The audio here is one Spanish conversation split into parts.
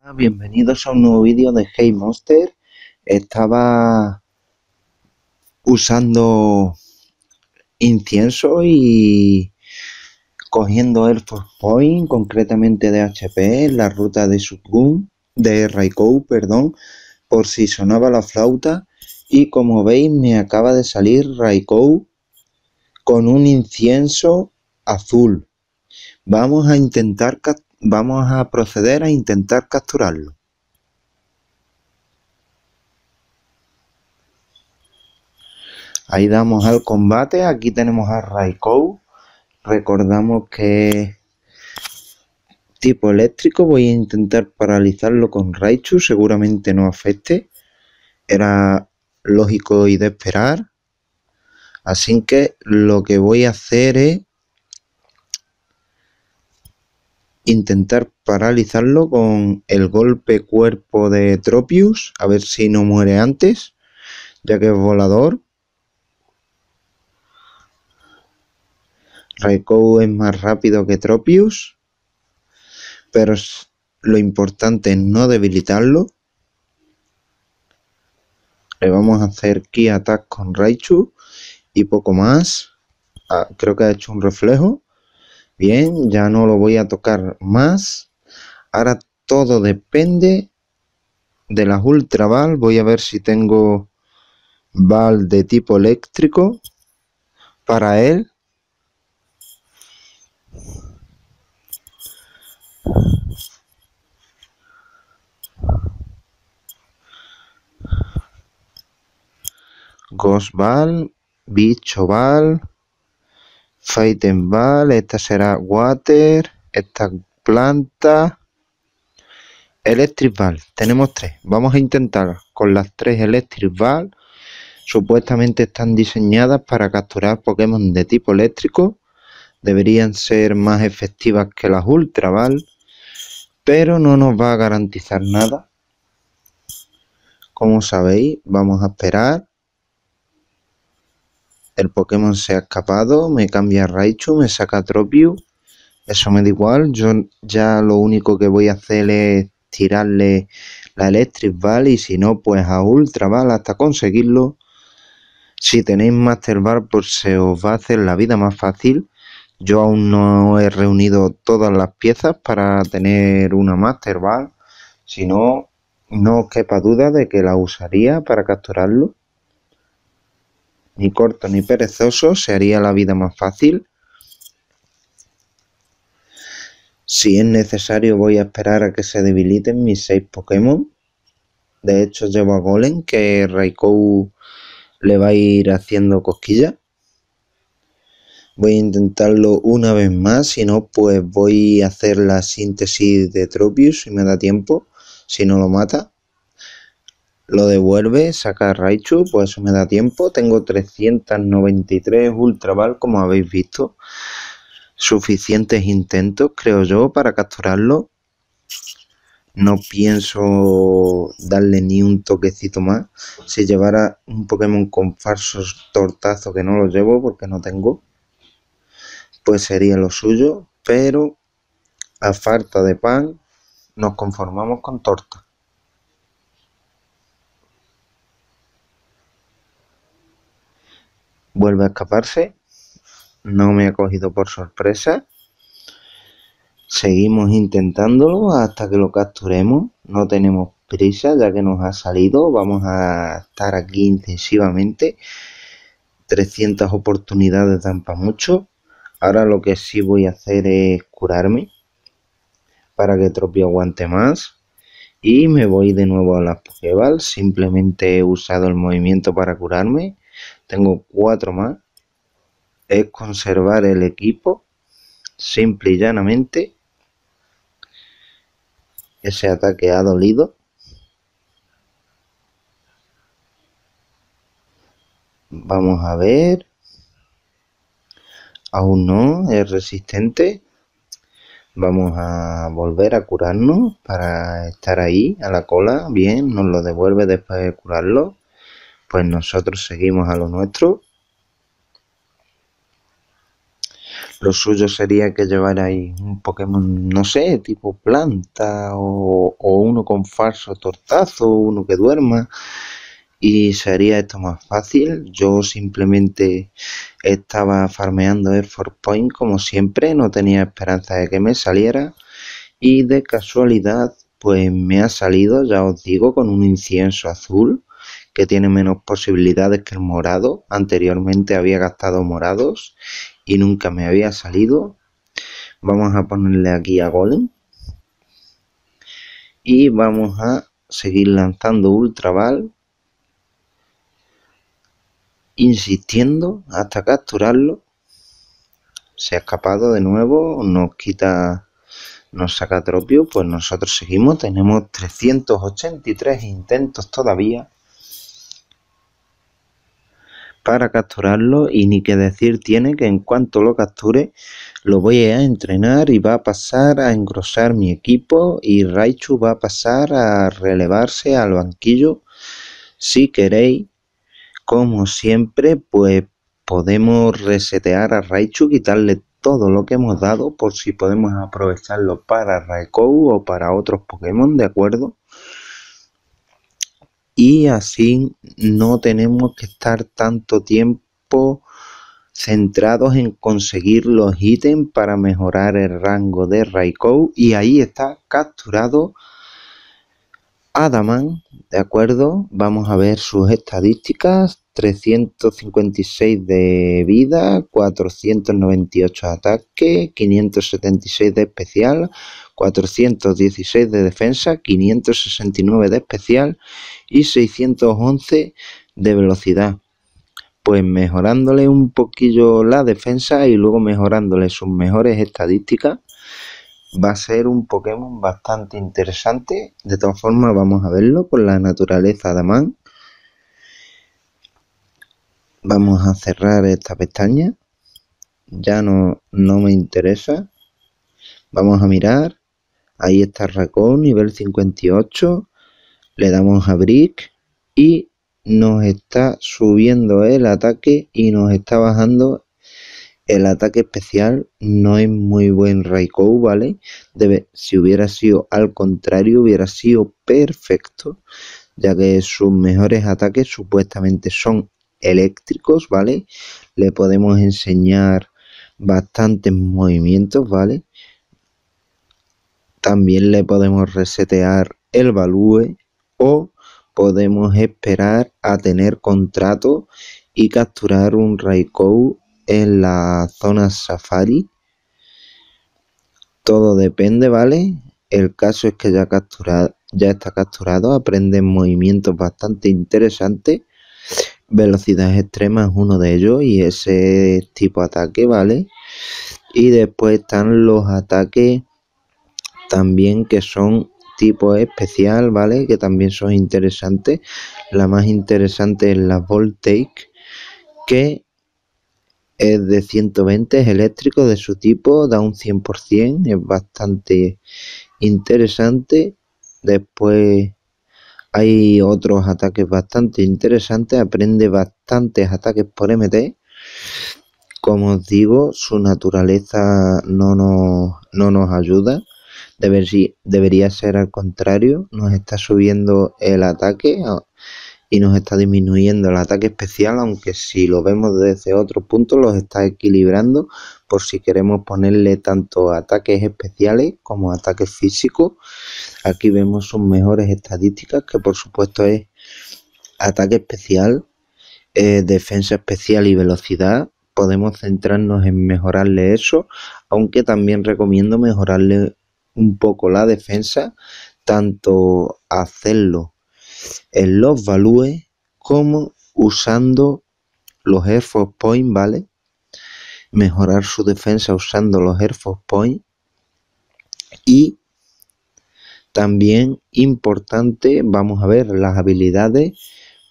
Ah, bienvenidos a un nuevo vídeo de Hey Monster. Estaba usando incienso y cogiendo el Point, concretamente de HP, la ruta de Sukun de Raikou, perdón, por si sonaba la flauta y como veis me acaba de salir Raikou con un incienso azul. Vamos a intentar vamos a proceder a intentar capturarlo. Ahí damos al combate, aquí tenemos a Raikou. Recordamos que tipo eléctrico, voy a intentar paralizarlo con Raichu, seguramente no afecte. Era lógico y de esperar. Así que lo que voy a hacer es intentar paralizarlo con el golpe cuerpo de Tropius, a ver si no muere antes, ya que es volador. Raikou es más rápido que Tropius, pero lo importante es no debilitarlo. Le vamos a hacer Key Attack con Raichu y poco más. Ah, creo que ha hecho un reflejo. Bien, ya no lo voy a tocar más. Ahora todo depende de las Ultra Ball. Voy a ver si tengo Ball de tipo eléctrico para él. Ghost Ball, Ball, Bichoval, Ball, esta será Water, esta planta, Electric Ball. Tenemos tres. Vamos a intentar con las tres Electric Ball. Supuestamente están diseñadas para capturar Pokémon de tipo eléctrico. Deberían ser más efectivas que las Ultra Ball, Pero no nos va a garantizar nada. Como sabéis, vamos a esperar el Pokémon se ha escapado, me cambia Raichu, me saca Tropiu, eso me da igual, yo ya lo único que voy a hacer es tirarle la Electric Ball y si no, pues a Ultra Ball hasta conseguirlo. Si tenéis Master Ball, pues se os va a hacer la vida más fácil. Yo aún no he reunido todas las piezas para tener una Master Ball, si no, no os quepa duda de que la usaría para capturarlo ni corto ni perezoso, se haría la vida más fácil. Si es necesario voy a esperar a que se debiliten mis seis Pokémon. De hecho llevo a Golem, que Raikou le va a ir haciendo cosquillas. Voy a intentarlo una vez más, si no, pues voy a hacer la síntesis de Tropius si me da tiempo, si no lo mata lo devuelve, saca a Raichu, pues eso me da tiempo. Tengo 393 Ultra Ball, como habéis visto. Suficientes intentos, creo yo, para capturarlo. No pienso darle ni un toquecito más. Si llevara un Pokémon con falsos tortazos, que no lo llevo porque no tengo, pues sería lo suyo. Pero a falta de pan, nos conformamos con torta. vuelve a escaparse. No me ha cogido por sorpresa. Seguimos intentándolo hasta que lo capturemos. No tenemos prisa ya que nos ha salido. Vamos a estar aquí intensivamente. 300 oportunidades dan para mucho. Ahora lo que sí voy a hacer es curarme para que Tropio aguante más. Y me voy de nuevo a las Pokéball. Simplemente he usado el movimiento para curarme tengo cuatro más, es conservar el equipo, simple y llanamente. Ese ataque ha dolido. Vamos a ver. Aún no, es resistente. Vamos a volver a curarnos para estar ahí a la cola. Bien, nos lo devuelve después de curarlo pues nosotros seguimos a lo nuestro. Lo suyo sería que llevarais un Pokémon, no sé, tipo planta o, uno con falso tortazo, uno que duerma y sería esto más fácil. Yo simplemente estaba farmeando el Fort Point como siempre, no tenía esperanza de que me saliera y de casualidad pues me ha salido, ya os digo, con un incienso azul que tiene menos posibilidades que el morado. Anteriormente había gastado morados y nunca me había salido. Vamos a ponerle aquí a Golem. Y vamos a seguir lanzando Ball, Insistiendo hasta capturarlo. Se ha escapado de nuevo. Nos quita nos saca tropio, pues nosotros seguimos, tenemos 383 intentos todavía para capturarlo y ni que decir tiene que en cuanto lo capture lo voy a entrenar y va a pasar a engrosar mi equipo y Raichu va a pasar a relevarse al banquillo. Si queréis, como siempre, pues podemos resetear a Raichu, quitarle todo lo que hemos dado por si podemos aprovecharlo para Raikou o para otros Pokémon, ¿de acuerdo? y así no tenemos que estar tanto tiempo centrados en conseguir los ítems para mejorar el rango de Raikou y ahí está capturado Adaman, ¿de acuerdo? Vamos a ver sus estadísticas, 356 de vida, 498 de ataque, 576 de especial, 416 de defensa, 569 de especial y 611 de velocidad. Pues mejorándole un poquillo la defensa y luego mejorándole sus mejores estadísticas, va a ser un Pokémon bastante interesante. De todas formas, vamos a verlo por la naturaleza de Amán. Vamos a cerrar esta pestaña. Ya no, no me interesa. Vamos a mirar Ahí está Raccoon, nivel 58. Le damos a Brick y nos está subiendo el ataque y nos está bajando el ataque especial. No es muy buen Raikou, ¿vale? si hubiera sido al contrario, hubiera sido perfecto, ya que sus mejores ataques supuestamente son eléctricos, ¿vale? Le podemos enseñar bastantes movimientos, ¿vale? También le podemos resetear el balúe. o podemos esperar a tener contrato y capturar un Raikou en la zona Safari. Todo depende, ¿vale? El caso es que ya, ya está capturado, aprende movimientos bastante interesantes. Velocidad extrema es uno de ellos y ese tipo de ataque, ¿vale? Y después están los ataques también que son tipo especial, ¿vale? Que también son interesantes. La más interesante es la Voltaic, que es de 120, es eléctrico de su tipo, da un 100%, es bastante interesante. Después hay otros ataques bastante interesantes, aprende bastantes ataques por MT. Como os digo, su naturaleza no nos, no nos ayuda debería ser al contrario, nos está subiendo el ataque y nos está disminuyendo el ataque especial, aunque si lo vemos desde otro punto los está equilibrando por si queremos ponerle tanto ataques especiales como ataques físicos. Aquí vemos sus mejores estadísticas, que por supuesto es ataque especial, eh, defensa especial y velocidad. Podemos centrarnos en mejorarle eso, aunque también recomiendo mejorarle un poco la defensa, tanto hacerlo en los valúes como usando los effort point, ¿vale? Mejorar su defensa usando los effort point y también importante, vamos a ver las habilidades,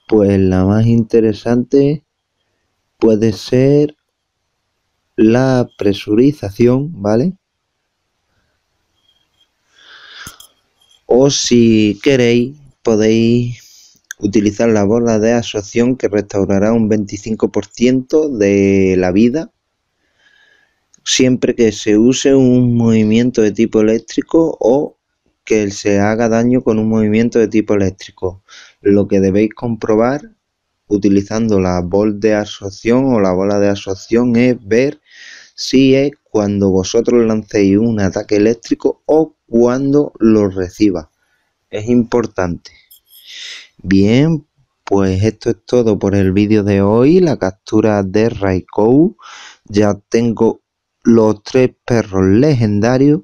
pues la más interesante puede ser la presurización, ¿vale? o si queréis podéis utilizar la bola de asociación que restaurará un 25% de la vida siempre que se use un movimiento de tipo eléctrico o que se haga daño con un movimiento de tipo eléctrico, lo que debéis comprobar utilizando la bola de asociación o la bola de asociación es ver si es cuando vosotros lancéis un ataque eléctrico o cuando lo reciba. Es importante. Bien, pues esto es todo por el vídeo de hoy, la captura de Raikou. Ya tengo los tres perros legendarios.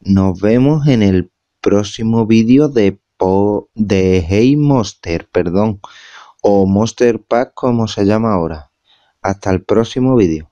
Nos vemos en el próximo vídeo de, de Hey Monster, perdón, o Monster Pack como se llama ahora. Hasta el próximo vídeo.